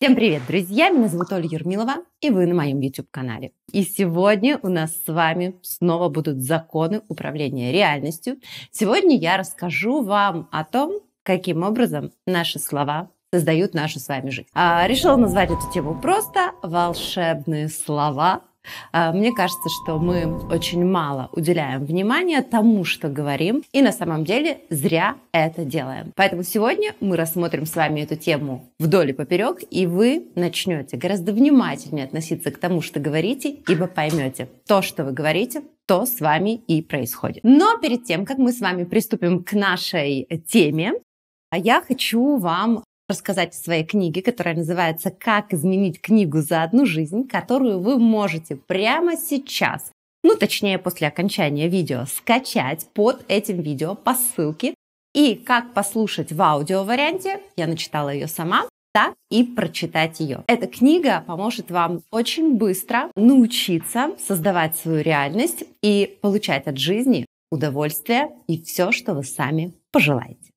Всем привет, друзья! Меня зовут Оля Ермилова, и вы на моем YouTube-канале. И сегодня у нас с вами снова будут законы управления реальностью. Сегодня я расскажу вам о том, каким образом наши слова создают нашу с вами жизнь. А, решила назвать эту тему просто «Волшебные слова а, мне кажется, что мы очень мало уделяем внимания тому, что говорим, и на самом деле зря это делаем. Поэтому сегодня мы рассмотрим с вами эту тему вдоль и поперек, и вы начнете гораздо внимательнее относиться к тому, что говорите, ибо поймете, то, что вы говорите, то с вами и происходит. Но перед тем, как мы с вами приступим к нашей теме, я хочу вам рассказать о своей книге, которая называется «Как изменить книгу за одну жизнь», которую вы можете прямо сейчас, ну точнее после окончания видео, скачать под этим видео по ссылке. И как послушать в аудио варианте. я начитала ее сама, так и прочитать ее. Эта книга поможет вам очень быстро научиться создавать свою реальность и получать от жизни удовольствие и все, что вы сами пожелаете.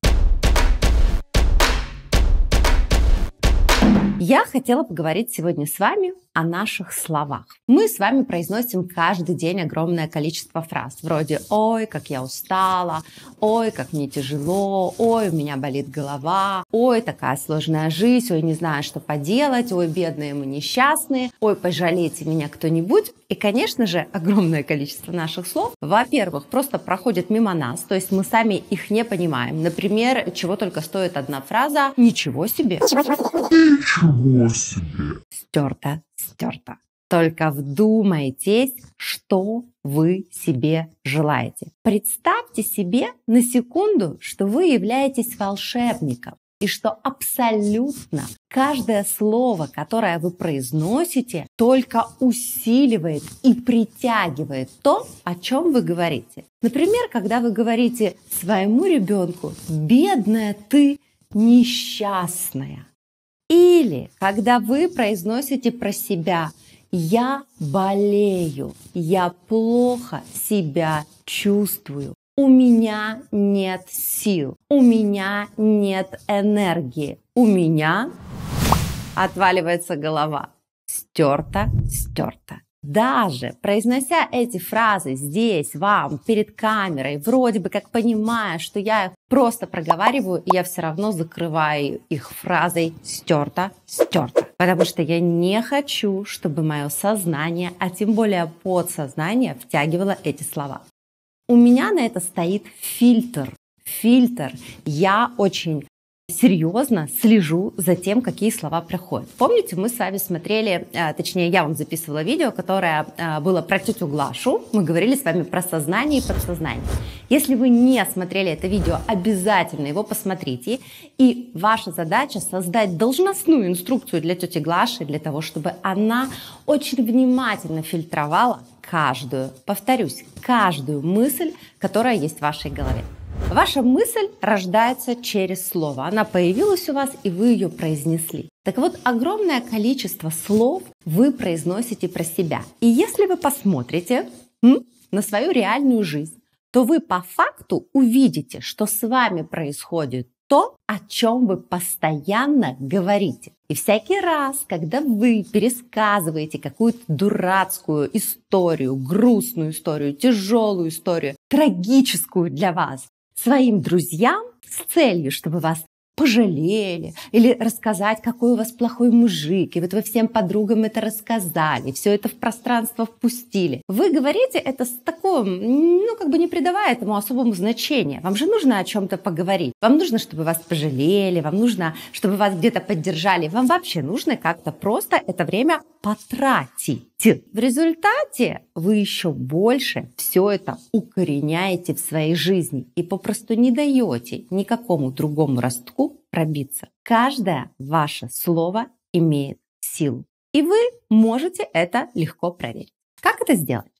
Я хотела поговорить сегодня с вами о наших словах. Мы с вами произносим каждый день огромное количество фраз, вроде «Ой, как я устала», «Ой, как мне тяжело», «Ой, у меня болит голова», «Ой, такая сложная жизнь», «Ой, не знаю, что поделать», «Ой, бедные мы несчастные», «Ой, пожалейте меня кто-нибудь». И, конечно же, огромное количество наших слов, во-первых, просто проходят мимо нас, то есть мы сами их не понимаем. Например, чего только стоит одна фраза «Ничего себе!» Ничего себе! Стерта стерта. Только вдумайтесь, что вы себе желаете. Представьте себе на секунду, что вы являетесь волшебником и что абсолютно каждое слово, которое вы произносите, только усиливает и притягивает то, о чем вы говорите. Например, когда вы говорите своему ребенку «бедная ты, несчастная», или когда вы произносите про себя «я болею», «я плохо себя чувствую», «у меня нет сил», «у меня нет энергии», «у меня отваливается голова». Стерто, стерто. Даже произнося эти фразы здесь, вам, перед камерой, вроде бы как понимая, что я их просто проговариваю, я все равно закрываю их фразой «стерто, стерто». Потому что я не хочу, чтобы мое сознание, а тем более подсознание, втягивало эти слова. У меня на это стоит фильтр. Фильтр. Я очень серьезно слежу за тем, какие слова проходят. Помните, мы с вами смотрели, э, точнее, я вам записывала видео, которое э, было про тетю Глашу. Мы говорили с вами про сознание и подсознание. Если вы не смотрели это видео, обязательно его посмотрите. И ваша задача создать должностную инструкцию для тети Глаши, для того, чтобы она очень внимательно фильтровала каждую, повторюсь, каждую мысль, которая есть в вашей голове. Ваша мысль рождается через слово. Она появилась у вас, и вы ее произнесли. Так вот, огромное количество слов вы произносите про себя. И если вы посмотрите на свою реальную жизнь, то вы по факту увидите, что с вами происходит то, о чем вы постоянно говорите. И всякий раз, когда вы пересказываете какую-то дурацкую историю, грустную историю, тяжелую историю, трагическую для вас, своим друзьям с целью, чтобы вас пожалели, или рассказать, какой у вас плохой мужик, и вот вы всем подругам это рассказали, все это в пространство впустили. Вы говорите это с таком, ну, как бы не придавая этому особому значения. Вам же нужно о чем-то поговорить. Вам нужно, чтобы вас пожалели, вам нужно, чтобы вас где-то поддержали. Вам вообще нужно как-то просто это время потратить. В результате вы еще больше все это укореняете в своей жизни и попросту не даете никакому другому ростку пробиться. Каждое ваше слово имеет силу. И вы можете это легко проверить. Как это сделать?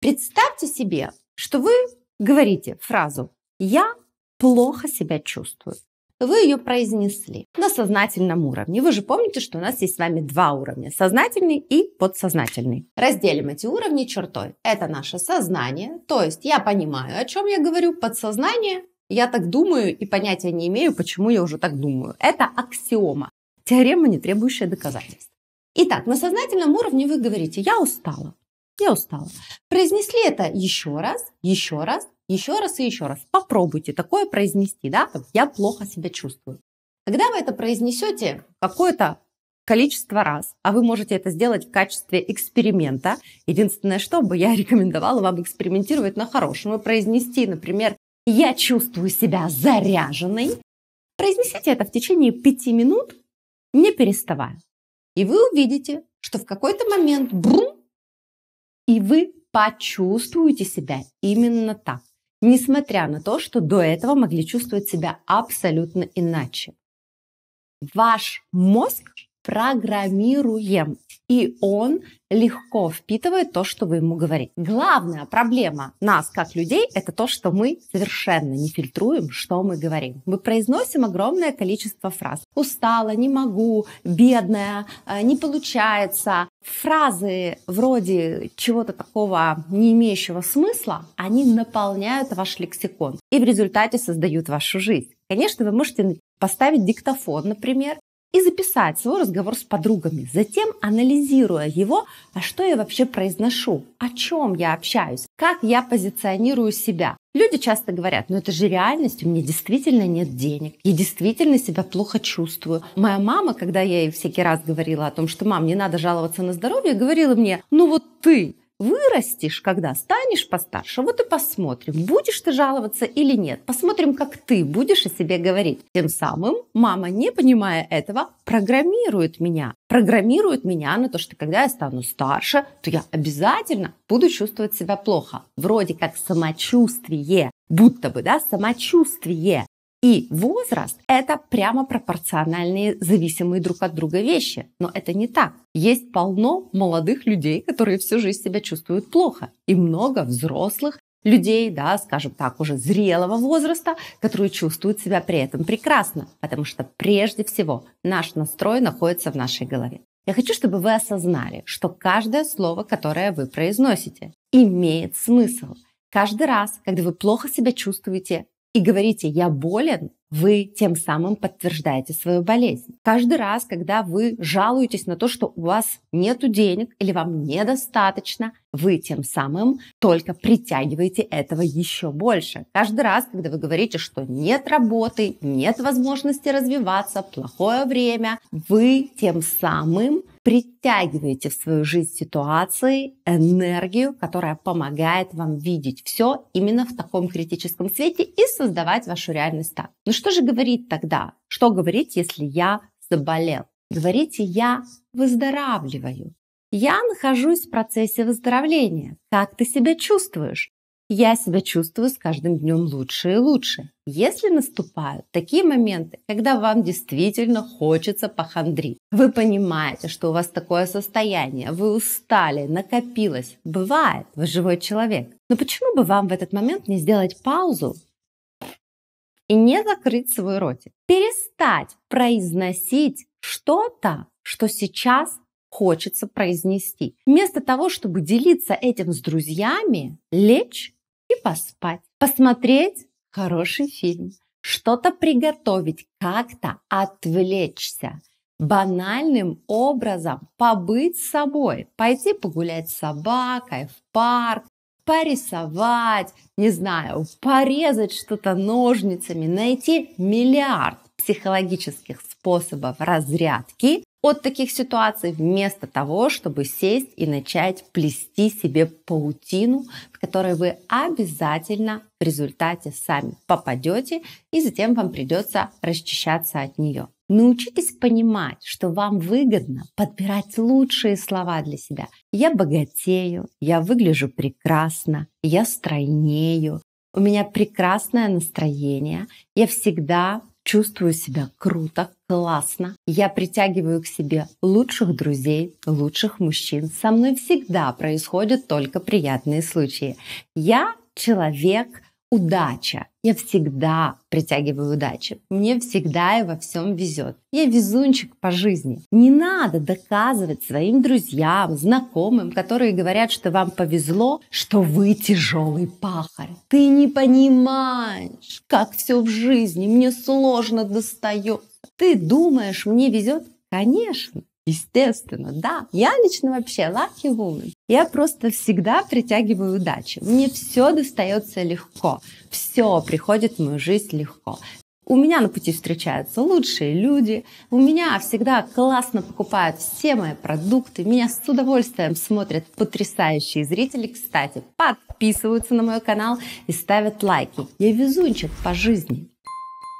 Представьте себе, что вы говорите фразу «Я плохо себя чувствую». Вы ее произнесли на сознательном уровне. Вы же помните, что у нас есть с вами два уровня – сознательный и подсознательный. Разделим эти уровни чертой. Это наше сознание, то есть я понимаю, о чем я говорю, подсознание я так думаю и понятия не имею, почему я уже так думаю. Это аксиома. Теорема, не требующая доказательств. Итак, на сознательном уровне вы говорите «я устала». Я устала. Произнесли это еще раз, еще раз, еще раз и еще раз. Попробуйте такое произнести, да? Я плохо себя чувствую. Когда вы это произнесете какое-то количество раз, а вы можете это сделать в качестве эксперимента. Единственное, что бы я рекомендовала вам экспериментировать на хорошем и произнести, например, я чувствую себя заряженной. Произнесите это в течение пяти минут, не переставая. И вы увидите, что в какой-то момент брум, и вы почувствуете себя именно так, несмотря на то, что до этого могли чувствовать себя абсолютно иначе. Ваш мозг программируем. И он легко впитывает то, что вы ему говорите. Главная проблема нас, как людей, это то, что мы совершенно не фильтруем, что мы говорим. Мы произносим огромное количество фраз. Устала, не могу, бедная, э, не получается. Фразы вроде чего-то такого не имеющего смысла, они наполняют ваш лексикон и в результате создают вашу жизнь. Конечно, вы можете поставить диктофон, например, и записать свой разговор с подругами, затем анализируя его, а что я вообще произношу, о чем я общаюсь, как я позиционирую себя. Люди часто говорят, ну это же реальность, у меня действительно нет денег, я действительно себя плохо чувствую. Моя мама, когда я ей всякий раз говорила о том, что мам, не надо жаловаться на здоровье, говорила мне, ну вот ты Вырастешь, когда станешь постарше, вот и посмотрим, будешь ты жаловаться или нет. Посмотрим, как ты будешь о себе говорить. Тем самым мама, не понимая этого, программирует меня. Программирует меня на то, что когда я стану старше, то я обязательно буду чувствовать себя плохо. Вроде как самочувствие, будто бы, да, самочувствие и возраст – это прямо пропорциональные зависимые друг от друга вещи. Но это не так. Есть полно молодых людей, которые всю жизнь себя чувствуют плохо. И много взрослых людей, да, скажем так, уже зрелого возраста, которые чувствуют себя при этом прекрасно. Потому что прежде всего наш настрой находится в нашей голове. Я хочу, чтобы вы осознали, что каждое слово, которое вы произносите, имеет смысл – Каждый раз, когда вы плохо себя чувствуете, и говорите «я болен», вы тем самым подтверждаете свою болезнь. Каждый раз, когда вы жалуетесь на то, что у вас нет денег или вам недостаточно, вы тем самым только притягиваете этого еще больше. Каждый раз, когда вы говорите, что нет работы, нет возможности развиваться, плохое время, вы тем самым притягиваете в свою жизнь ситуации энергию, которая помогает вам видеть все именно в таком критическом свете и создавать вашу реальность так. Ну что же говорить тогда? Что говорить, если я заболел? Говорите, я выздоравливаю. Я нахожусь в процессе выздоровления. Как ты себя чувствуешь? Я себя чувствую с каждым днем лучше и лучше. Если наступают такие моменты, когда вам действительно хочется похандрить, вы понимаете, что у вас такое состояние, вы устали, накопилось. Бывает, вы живой человек. Но почему бы вам в этот момент не сделать паузу и не закрыть свой ротик? Перестать произносить что-то, что сейчас хочется произнести. Вместо того, чтобы делиться этим с друзьями, лечь и поспать, посмотреть хороший фильм, что-то приготовить, как-то отвлечься, банальным образом побыть собой, пойти погулять с собакой в парк, порисовать, не знаю, порезать что-то ножницами, найти миллиард психологических способов разрядки от таких ситуаций, вместо того, чтобы сесть и начать плести себе паутину, в которой вы обязательно в результате сами попадете, и затем вам придется расчищаться от нее. Научитесь понимать, что вам выгодно подбирать лучшие слова для себя. Я богатею, я выгляжу прекрасно, я стройнею, у меня прекрасное настроение, я всегда чувствую себя круто, классно. Я притягиваю к себе лучших друзей, лучших мужчин. Со мной всегда происходят только приятные случаи. Я человек удача. Я всегда притягиваю удачу. Мне всегда и во всем везет. Я везунчик по жизни. Не надо доказывать своим друзьям, знакомым, которые говорят, что вам повезло, что вы тяжелый пахарь. Ты не понимаешь, как все в жизни. Мне сложно достает. Ты думаешь, мне везет? Конечно, Естественно, да. Я лично вообще lucky woman. Я просто всегда притягиваю удачи. Мне все достается легко. Все приходит в мою жизнь легко. У меня на пути встречаются лучшие люди, у меня всегда классно покупают все мои продукты, меня с удовольствием смотрят потрясающие зрители, кстати, подписываются на мой канал и ставят лайки. Я везунчик по жизни.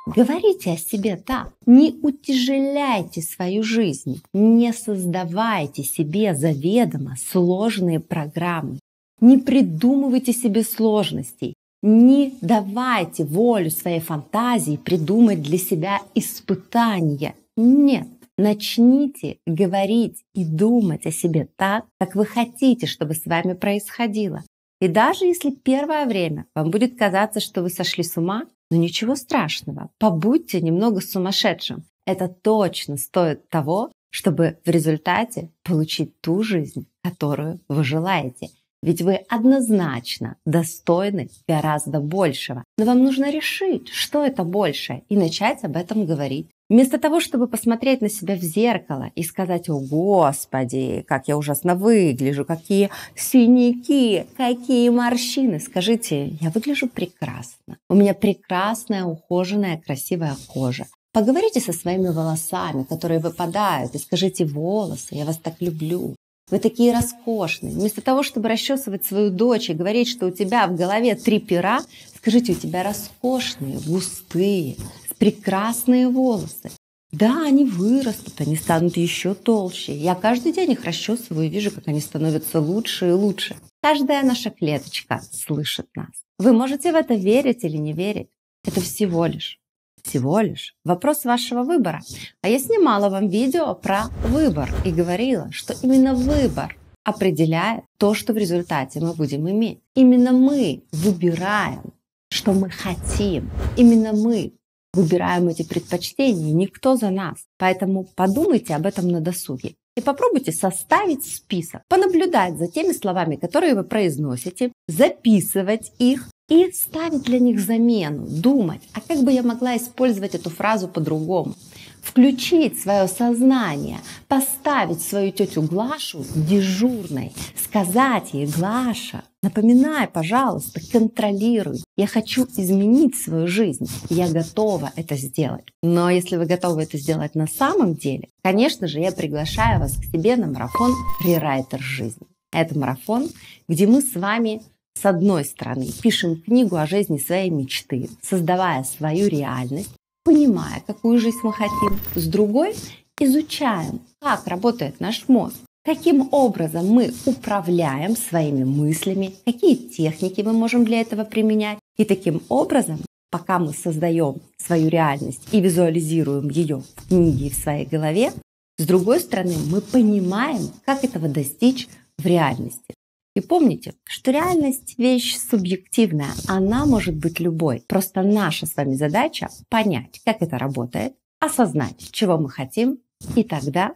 Говорите о себе так. Не утяжеляйте свою жизнь. Не создавайте себе заведомо сложные программы. Не придумывайте себе сложностей. Не давайте волю своей фантазии придумать для себя испытания. Нет. Начните говорить и думать о себе так, как вы хотите, чтобы с вами происходило. И даже если первое время вам будет казаться, что вы сошли с ума, но ну, ничего страшного, побудьте немного сумасшедшим. Это точно стоит того, чтобы в результате получить ту жизнь, которую вы желаете. Ведь вы однозначно достойны гораздо большего. Но вам нужно решить, что это больше, и начать об этом говорить Вместо того, чтобы посмотреть на себя в зеркало и сказать, о господи, как я ужасно выгляжу, какие синяки, какие морщины, скажите, я выгляжу прекрасно. У меня прекрасная, ухоженная, красивая кожа. Поговорите со своими волосами, которые выпадают, и скажите «волосы, я вас так люблю». Вы такие роскошные. Вместо того, чтобы расчесывать свою дочь и говорить, что у тебя в голове три пера, скажите, у тебя роскошные, густые, прекрасные волосы. Да, они вырастут, они станут еще толще. Я каждый день их расчесываю и вижу, как они становятся лучше и лучше. Каждая наша клеточка слышит нас. Вы можете в это верить или не верить. Это всего лишь, всего лишь вопрос вашего выбора. А я снимала вам видео про выбор и говорила, что именно выбор определяет то, что в результате мы будем иметь. Именно мы выбираем, что мы хотим. Именно мы выбираем эти предпочтения, никто за нас. Поэтому подумайте об этом на досуге. И попробуйте составить список, понаблюдать за теми словами, которые вы произносите, записывать их и ставить для них замену, думать, а как бы я могла использовать эту фразу по-другому включить свое сознание, поставить свою тетю Глашу дежурной, сказать ей, Глаша, напоминай, пожалуйста, контролируй. Я хочу изменить свою жизнь. Я готова это сделать. Но если вы готовы это сделать на самом деле, конечно же, я приглашаю вас к себе на марафон «Рерайтер жизни». Это марафон, где мы с вами с одной стороны, пишем книгу о жизни своей мечты, создавая свою реальность, понимая, какую жизнь мы хотим. С другой изучаем, как работает наш мозг, каким образом мы управляем своими мыслями, какие техники мы можем для этого применять. И таким образом, пока мы создаем свою реальность и визуализируем ее в книге и в своей голове, с другой стороны, мы понимаем, как этого достичь в реальности. И помните, что реальность – вещь субъективная, она может быть любой. Просто наша с вами задача – понять, как это работает, осознать, чего мы хотим, и тогда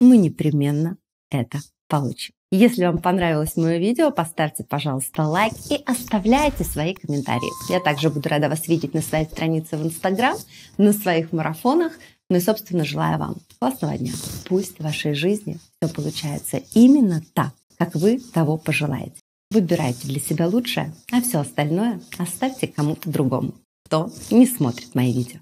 мы непременно это получим. Если вам понравилось мое видео, поставьте, пожалуйста, лайк и оставляйте свои комментарии. Я также буду рада вас видеть на своей странице в Инстаграм, на своих марафонах, ну и, собственно, желаю вам классного дня. Пусть в вашей жизни все получается именно так, как вы того пожелаете. Выбирайте для себя лучшее, а все остальное оставьте кому-то другому, кто не смотрит мои видео.